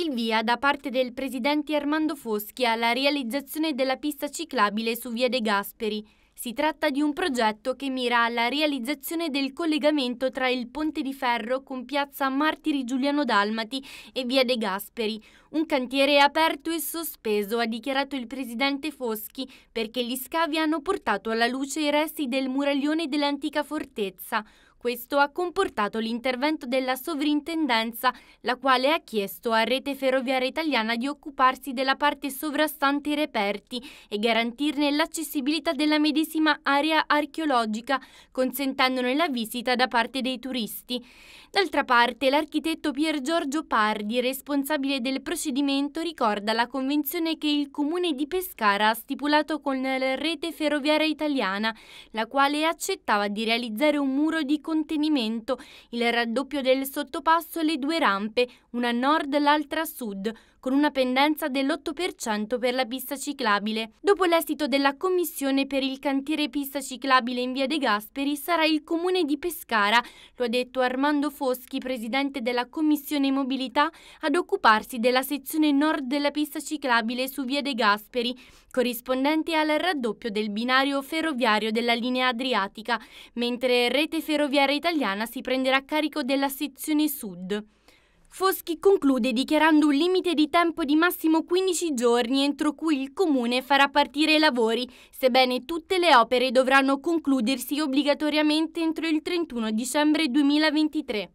il via da parte del presidente Armando Foschi alla realizzazione della pista ciclabile su Via De Gasperi. Si tratta di un progetto che mira alla realizzazione del collegamento tra il Ponte di Ferro con Piazza Martiri Giuliano Dalmati e Via De Gasperi. Un cantiere aperto e sospeso, ha dichiarato il presidente Foschi, perché gli scavi hanno portato alla luce i resti del muraglione dell'antica fortezza. Questo ha comportato l'intervento della sovrintendenza, la quale ha chiesto a Rete Ferroviaria Italiana di occuparsi della parte sovrastante i reperti e garantirne l'accessibilità della medesima area archeologica, consentendone la visita da parte dei turisti. D'altra parte, l'architetto Pier Giorgio Pardi, responsabile del procedimento, ricorda la convenzione che il Comune di Pescara ha stipulato con la Rete Ferroviaria Italiana, la quale accettava di realizzare un muro di contenimento, il raddoppio del sottopasso e le due rampe, una a nord e l'altra a sud, con una pendenza dell'8% per la pista ciclabile. Dopo l'esito della commissione per il cantiere pista ciclabile in via De Gasperi sarà il comune di Pescara, lo ha detto Armando Foschi, presidente della commissione mobilità, ad occuparsi della sezione nord della pista ciclabile su via De Gasperi, corrispondente al raddoppio del binario ferroviario della linea adriatica, mentre Rete Ferroviaria Italiana si prenderà carico della sezione sud. Foschi conclude dichiarando un limite di tempo di massimo 15 giorni entro cui il Comune farà partire i lavori, sebbene tutte le opere dovranno concludersi obbligatoriamente entro il 31 dicembre 2023.